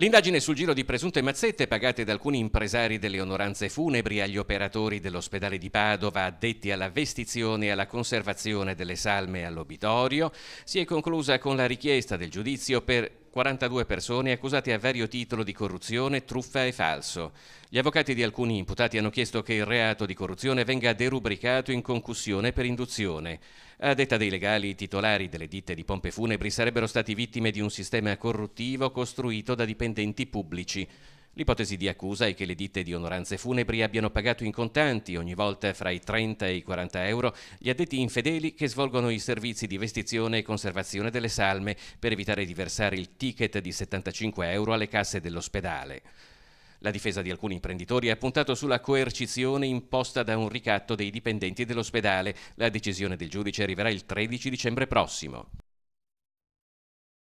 L'indagine sul giro di presunte mazzette pagate da alcuni impresari delle onoranze funebri agli operatori dell'ospedale di Padova addetti alla vestizione e alla conservazione delle salme all'obitorio si è conclusa con la richiesta del giudizio per 42 persone accusate a vario titolo di corruzione, truffa e falso. Gli avvocati di alcuni imputati hanno chiesto che il reato di corruzione venga derubricato in concussione per induzione. A detta dei legali, i titolari delle ditte di pompe funebri sarebbero stati vittime di un sistema corruttivo costruito da dipendenti pubblici. L'ipotesi di accusa è che le ditte di onoranze funebri abbiano pagato in contanti ogni volta fra i 30 e i 40 euro gli addetti infedeli che svolgono i servizi di vestizione e conservazione delle salme per evitare di versare il ticket di 75 euro alle casse dell'ospedale. La difesa di alcuni imprenditori ha puntato sulla coercizione imposta da un ricatto dei dipendenti dell'ospedale. La decisione del giudice arriverà il 13 dicembre prossimo.